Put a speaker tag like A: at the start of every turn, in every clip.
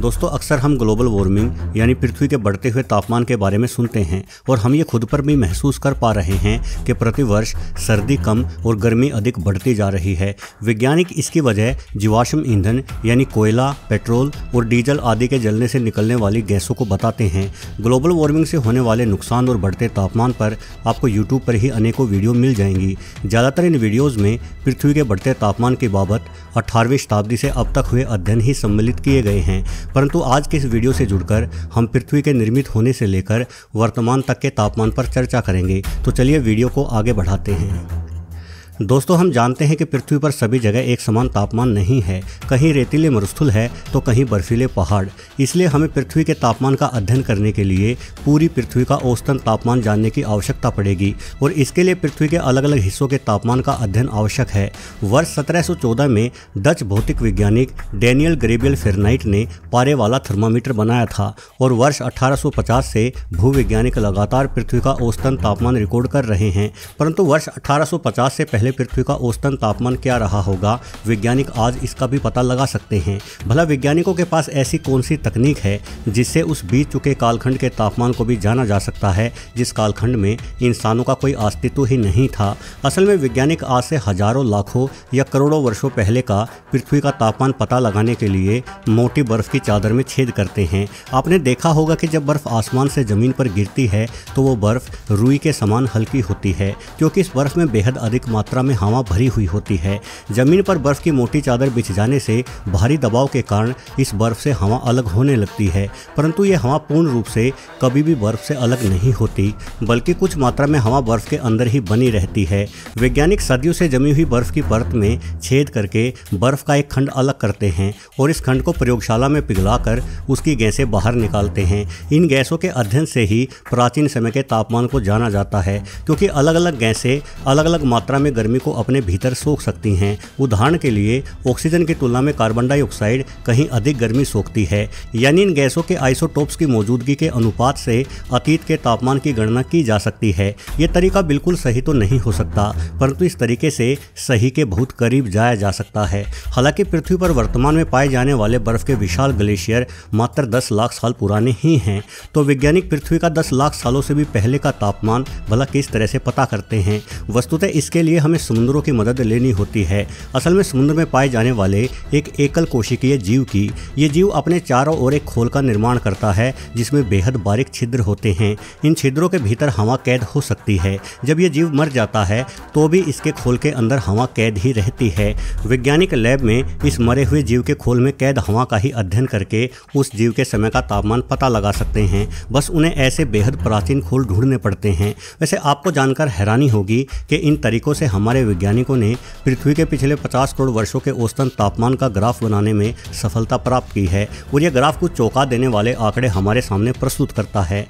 A: दोस्तों अक्सर हम ग्लोबल वार्मिंग यानी पृथ्वी के बढ़ते हुए तापमान के बारे में सुनते हैं और हम ये खुद पर भी महसूस कर पा रहे हैं कि प्रतिवर्ष सर्दी कम और गर्मी अधिक बढ़ती जा रही है वैज्ञानिक इसकी वजह जीवाश्म ईंधन यानी कोयला पेट्रोल और डीजल आदि के जलने से निकलने वाली गैसों को बताते हैं ग्लोबल वार्मिंग से होने वाले नुकसान और बढ़ते तापमान पर आपको यूट्यूब पर ही अनेकों वीडियो मिल जाएंगी ज़्यादातर इन वीडियोज़ में पृथ्वी के बढ़ते तापमान की बाबत अठारहवीं शताब्दी से अब तक हुए अध्ययन ही सम्मिलित किए गए हैं परंतु आज के इस वीडियो से जुड़कर हम पृथ्वी के निर्मित होने से लेकर वर्तमान तक के तापमान पर चर्चा करेंगे तो चलिए वीडियो को आगे बढ़ाते हैं दोस्तों हम जानते हैं कि पृथ्वी पर सभी जगह एक समान तापमान नहीं है कहीं रेतीले मरुस्थल है तो कहीं बर्फीले पहाड़ इसलिए हमें पृथ्वी के तापमान का अध्ययन करने के लिए पूरी पृथ्वी का औसतन तापमान जानने की आवश्यकता पड़ेगी और इसके लिए पृथ्वी के अलग अलग हिस्सों के तापमान का अध्ययन आवश्यक है वर्ष सत्रह में डच भौतिक वैज्ञानिक डेनियल ग्रेबियल फेरनाइट ने पारे वाला थर्मामीटर बनाया था और वर्ष अठारह से भूवैज्ञानिक लगातार पृथ्वी का औसतन तापमान रिकॉर्ड कर रहे हैं परंतु वर्ष अठारह से पहले पहले पृथ्वी का औसतन तापमान क्या रहा होगा वैज्ञानिक आज इसका भी पता लगा सकते हैं भला वैज्ञानिकों के पास ऐसी कौन सी तकनीक है जिससे उस बीत चुके कालखंड के तापमान को भी जाना जा सकता है जिस कालखंड में इंसानों का कोई अस्तित्व ही नहीं था असल में वैज्ञानिक आज से हजारों लाखों या करोड़ों वर्षों पहले का पृथ्वी का तापमान पता लगाने के लिए मोटी बर्फ़ की चादर में छेद करते हैं आपने देखा होगा कि जब बर्फ़ आसमान से ज़मीन पर गिरती है तो वो बर्फ़ रुई के समान हल्की होती है क्योंकि इस बर्फ़ में बेहद अधिक मात्रा मात्रा में हवा भरी हुई होती है जमीन पर बर्फ की मोटी चादर बिछ जाने से भारी दबाव के कारण इस बर्फ से हवा अलग होने लगती है परंतु ये हवा पूर्ण रूप से कभी भी बर्फ से अलग नहीं होती बल्कि कुछ मात्रा में हवा बर्फ के अंदर ही बनी रहती है वैज्ञानिक सदियों से जमी हुई बर्फ की परत में छेद करके बर्फ का एक खंड अलग करते हैं और इस खंड को प्रयोगशाला में पिघलाकर उसकी गैसें बाहर निकालते हैं इन गैसों के अध्ययन से ही प्राचीन समय के तापमान को जाना जाता है क्योंकि अलग अलग गैसें अलग अलग मात्रा में गर्मी को अपने भीतर सोख सकती हैं उदाहरण के लिए ऑक्सीजन की तुलना में कार्बन डाइऑक्साइड कहीं अधिक गर्मी सोखती है यानी इन गैसों के आइसोटोप्स की मौजूदगी के अनुपात से अतीत के तापमान की गणना की जा सकती है ये तरीका बिल्कुल सही तो नहीं हो सकता परंतु इस तरीके से सही के बहुत करीब जाया जा सकता है हालांकि पृथ्वी पर वर्तमान में पाए जाने वाले बर्फ के विशाल ग्लेशियर मात्र 10 लाख साल पुराने ही हैं तो वैज्ञानिक पृथ्वी का 10 लाख सालों से भी पहले का तापमान भला किस तरह से पता करते हैं वस्तुतः इसके लिए हमें में समुद्रों की मदद लेनी होती है असल में समुद्र में पाए जाने वाले एक एकल कोशिकीय जीव की ये जीव अपने चारों ओर एक खोल का निर्माण करता है जिसमें बेहद बारीक छिद्र होते हैं इन छिद्रों के भीतर हवा कैद हो सकती है जब ये जीव मर जाता है तो भी इसके खोल के अंदर हवा कैद ही रहती है वैज्ञानिक लैब में इस मरे हुए जीव के खोल में कैद हवा का ही अध्ययन करके उस जीव के समय का तापमान पता लगा सकते हैं बस उन्हें ऐसे बेहद प्राचीन खोल ढूंढने पड़ते हैं वैसे आपको जानकर हैरानी होगी कि इन तरीकों से हम हमारे वैज्ञानिकों ने पृथ्वी के पिछले 50 करोड़ वर्षों के औसतन तापमान का ग्राफ बनाने में सफलता प्राप्त की है और यह ग्राफ कुछ चौंका देने वाले आंकड़े हमारे सामने प्रस्तुत करता है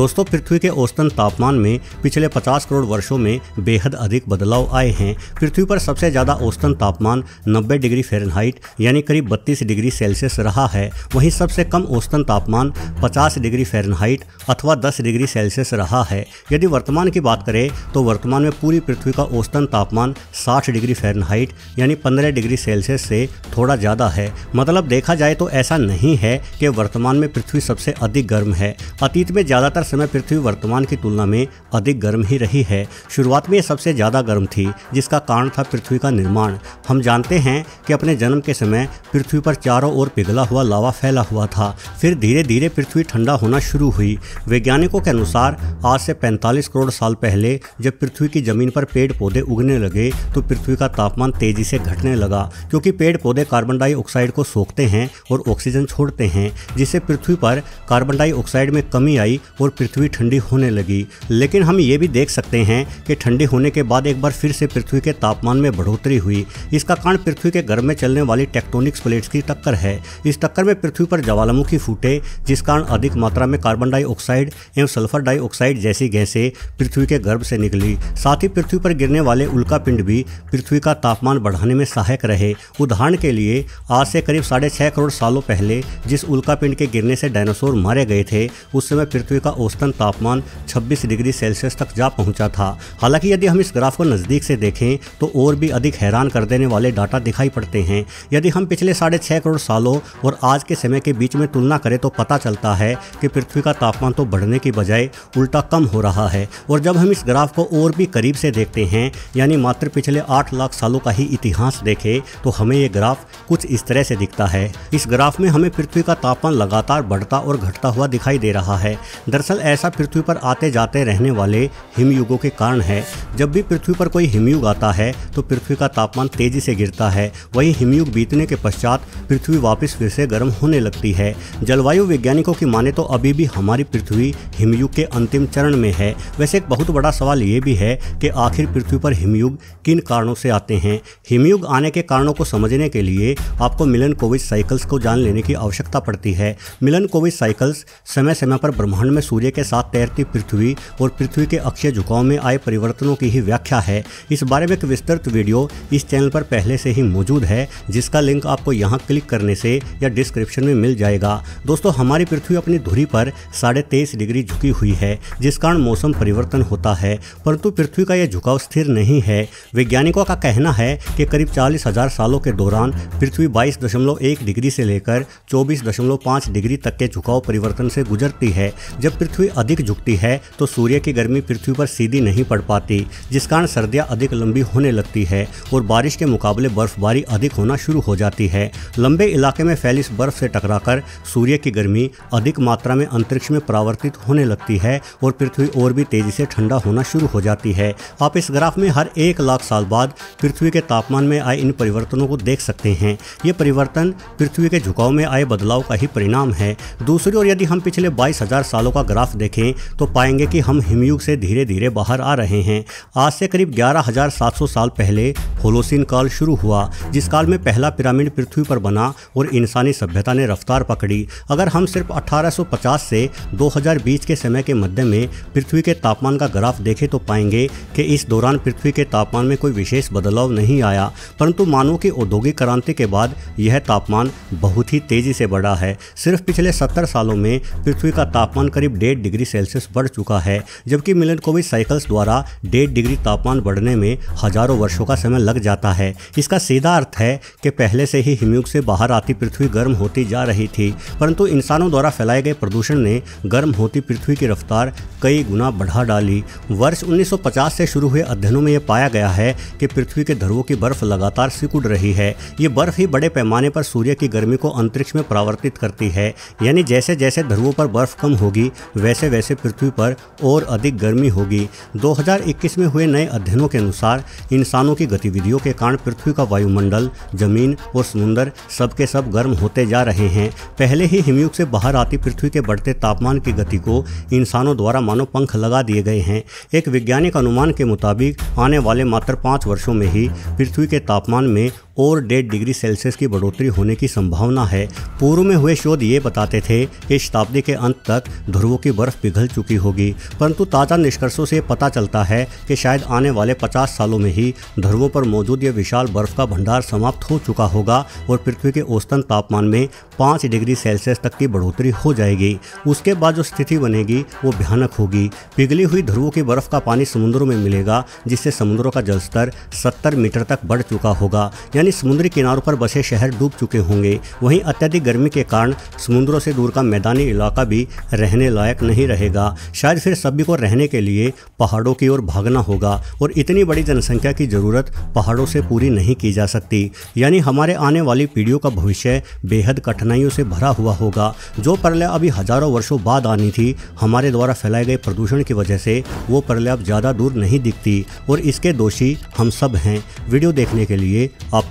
A: दोस्तों पृथ्वी के औसतन तापमान में पिछले 50 करोड़ वर्षों में बेहद अधिक बदलाव आए हैं पृथ्वी पर सबसे ज़्यादा औसतन तापमान नब्बे डिग्री फेरनहाइट यानी करीब बत्तीस डिग्री सेल्सियस रहा है वहीं सबसे कम औसतन तापमान पचास डिग्री फेरनहाइट अथवा दस डिग्री सेल्सियस रहा है यदि वर्तमान की बात करें तो वर्तमान में पूरी पृथ्वी का औसतन तापमान तापमान 60 डिग्री फ़ारेनहाइट यानी 15 डिग्री सेल्सियस से थोड़ा ज़्यादा है मतलब देखा जाए तो ऐसा नहीं है कि वर्तमान में पृथ्वी सबसे अधिक गर्म है अतीत में ज़्यादातर समय पृथ्वी वर्तमान की तुलना में अधिक गर्म ही रही है शुरुआत में यह सबसे ज़्यादा गर्म थी जिसका कारण था पृथ्वी का निर्माण हम जानते हैं कि अपने जन्म के समय पृथ्वी पर चारों ओर पिघला हुआ लावा फैला हुआ था फिर धीरे धीरे पृथ्वी ठंडा होना शुरू हुई वैज्ञानिकों के अनुसार आज से पैंतालीस करोड़ साल पहले जब पृथ्वी की जमीन पर पेड़ पौधे उगने बढ़ने लगे तो पृथ्वी का तापमान तेजी से घटने लगा क्योंकि पेड़ पौधे कार्बन डाइऑक्साइड को सोखते हैं और ऑक्सीजन छोड़ते हैं जिससे पृथ्वी पर कार्बन डाइऑक्साइड में कमी आई और पृथ्वी ठंडी होने लगी लेकिन हम ये भी देख सकते हैं कि ठंडी होने के बाद एक बार फिर से पृथ्वी के तापमान में बढ़ोतरी हुई इसका कारण पृथ्वी के गर्भ में चलने वाली टेक्टोनिक्स प्लेट्स की टक्कर है इस टक्कर में पृथ्वी पर ज्वालामुखी फूटे जिस कारण अधिक मात्रा में कार्बन डाइऑक्साइड एवं सल्फर डाइऑक्साइड जैसी गैसें पृथ्वी के गर्भ से निकली साथ ही पृथ्वी पर गिरने वाले उल्कापिंड भी पृथ्वी का तापमान बढ़ाने में सहायक रहे उदाहरण के लिए आज से करीब साढ़े छः करोड़ सालों पहले जिस उल्कापिंड के गिरने से डायनासोर मारे गए थे उस समय पृथ्वी का औसतन तापमान 26 डिग्री सेल्सियस तक जा पहुंचा था हालांकि यदि हम इस ग्राफ को नज़दीक से देखें तो और भी अधिक हैरान कर देने वाले डाटा दिखाई पड़ते हैं यदि हम पिछले साढ़े छः करोड़ सालों और आज के समय के बीच में तुलना करें तो पता चलता है कि पृथ्वी का तापमान तो बढ़ने की बजाय उल्टा कम हो रहा है और जब हम इस ग्राफ को और भी करीब से देखते हैं यानी मात्र पिछले आठ लाख सालों का ही इतिहास देखे तो हमें ये ग्राफ कुछ इस तरह से दिखता है इस ग्राफ में हमें पृथ्वी का तापमान लगातार बढ़ता और घटता हुआ दिखाई दे रहा है दरअसल ऐसा पृथ्वी पर आते जाते रहने वाले हिमयुगों के कारण है जब भी पृथ्वी पर कोई हिमयुग आता है तो पृथ्वी का तापमान तेजी से गिरता है वही हिमयुग बीतने के पश्चात पृथ्वी वापस फिर से गर्म होने लगती है जलवायु वैज्ञानिकों की माने तो अभी भी हमारी पृथ्वी हिमयुग के अंतिम चरण में है वैसे एक बहुत बड़ा सवाल ये भी है कि आखिर पृथ्वी पर हिम हिमयुग किन कारणों से आते हैं हिमयुग आने के कारणों को समझने के लिए आपको मिलन कोविज साइकिल्स को जान लेने की आवश्यकता पड़ती है मिलन कोविज साइकिल्स समय समय पर ब्रह्मांड में सूर्य के साथ तैरती पृथ्वी और पृथ्वी के अक्षय झुकाव में आए परिवर्तनों की ही व्याख्या है इस बारे में एक विस्तृत वीडियो इस चैनल पर पहले से ही मौजूद है जिसका लिंक आपको यहाँ क्लिक करने से या डिस्क्रिप्शन में मिल जाएगा दोस्तों हमारी पृथ्वी अपनी धुरी पर साढ़े तेईस डिग्री झुकी हुई है जिस कारण मौसम परिवर्तन होता है परंतु पृथ्वी का यह झुकाव स्थिर नहीं है वैज्ञानिकों का कहना है कि करीब चालीस हजार सालों के दौरान पृथ्वी 22.1 डिग्री से लेकर 24.5 डिग्री तक के झुकाव परिवर्तन से गुजरती है जब पृथ्वी अधिक झुकती है तो सूर्य की गर्मी पृथ्वी पर सीधी नहीं पड़ पाती जिस कारण सर्दियाँ अधिक लंबी होने लगती है और बारिश के मुकाबले बर्फबारी अधिक होना शुरू हो जाती है लंबे इलाके में फैली बर्फ से टकराकर सूर्य की गर्मी अधिक मात्रा में अंतरिक्ष में परावर्तित होने लगती है और पृथ्वी और भी तेजी से ठंडा होना शुरू हो जाती है आप इस ग्राफ में हर एक लाख साल बाद पृथ्वी के तापमान में आए इन परिवर्तनों को देख सकते हैं ये परिवर्तन पृथ्वी के झुकाव में आए बदलाव का ही परिणाम है दूसरी ओर यदि हम पिछले बाईस हजार सालों का ग्राफ देखें तो पाएंगे कि हम हिमयुग से धीरे धीरे बाहर आ रहे हैं आज से करीब ग्यारह साल पहले होलोसिन काल शुरू हुआ जिस काल में पहला पिरामिड पृथ्वी पर बना और इंसानी सभ्यता ने रफ्तार पकड़ी अगर हम सिर्फ 1850 से 2020 के समय के मध्य में पृथ्वी के तापमान का ग्राफ देखें तो पाएंगे कि इस दौरान पृथ्वी के तापमान में कोई विशेष बदलाव नहीं आया परंतु मानव की औद्योगिक क्रांति के बाद यह तापमान बहुत ही तेज़ी से बढ़ा है सिर्फ पिछले सत्तर सालों में पृथ्वी का तापमान करीब डेढ़ डिग्री सेल्सियस बढ़ चुका है जबकि मिलन कोविड साइकिल्स द्वारा डेढ़ डिग्री तापमान बढ़ने में हजारों वर्षों का समय लग लग जाता है इसका सीधा अर्थ है कि पहले से ही हिमयुग से बाहर आती पृथ्वी गर्म होती जा रही थी परंतु इंसानों द्वारा फैलाए गए प्रदूषण ने गर्म होती पृथ्वी की रफ्तार कई गुना बढ़ा डाली वर्ष 1950 से शुरू हुए अध्ययनों में यह पाया गया है कि पृथ्वी के ध्रुवों की बर्फ लगातार सिकुड़ रही है ये बर्फ ही बड़े पैमाने पर सूर्य की गर्मी को अंतरिक्ष में परावर्तित करती है यानी जैसे जैसे ध्रुवों पर बर्फ कम होगी वैसे वैसे पृथ्वी पर और अधिक गर्मी होगी 2021 में हुए नए अध्ययनों के अनुसार इंसानों की गतिविधि गतिविधियों के कारण पृथ्वी का वायुमंडल जमीन और समुंदर सबके सब गर्म होते जा रहे हैं पहले ही हिमयुग से बाहर आती पृथ्वी के बढ़ते तापमान की गति को इंसानों द्वारा मानव पंख लगा दिए गए हैं एक वैज्ञानिक अनुमान के मुताबिक आने वाले मात्र पाँच वर्षों में ही पृथ्वी के तापमान में और डेढ़ डिग्री सेल्सियस की बढ़ोतरी होने की संभावना है पूर्व में हुए शोध ये बताते थे कि शताब्दी के अंत तक ध्रुवों की बर्फ पिघल चुकी होगी परंतु ताज़ा निष्कर्षों से पता चलता है कि शायद आने वाले 50 सालों में ही ध्रुवों पर मौजूद यह विशाल बर्फ का भंडार समाप्त हो चुका होगा और पृथ्वी के औसतन तापमान में पाँच डिग्री सेल्सियस तक की बढ़ोतरी हो जाएगी उसके बाद जो स्थिति बनेगी वो भयानक होगी पिघली हुई ध्रुवों की बर्फ का पानी समुद्रों में मिलेगा जिससे समुद्रों का जलस्तर सत्तर मीटर तक बढ़ चुका होगा यानी समुद्री किनारों पर बसे शहर डूब चुके होंगे वहीं अत्यधिक गर्मी के कारण समुद्रों से दूर का मैदानी इलाका भी रहने लायक नहीं रहेगा शायद फिर सभी को रहने के लिए पहाड़ों की ओर भागना होगा और इतनी बड़ी जनसंख्या की ज़रूरत पहाड़ों से पूरी नहीं की जा सकती यानी हमारे आने वाली पीढ़ियों का भविष्य बेहद कठिनाइयों से भरा हुआ होगा जो प्रलय अभी हजारों वर्षों बाद आनी थी हमारे द्वारा फैलाए गए प्रदूषण की वजह से वो प्रलय अब ज़्यादा दूर नहीं दिखती और इसके दोषी हम सब हैं वीडियो देखने के लिए आप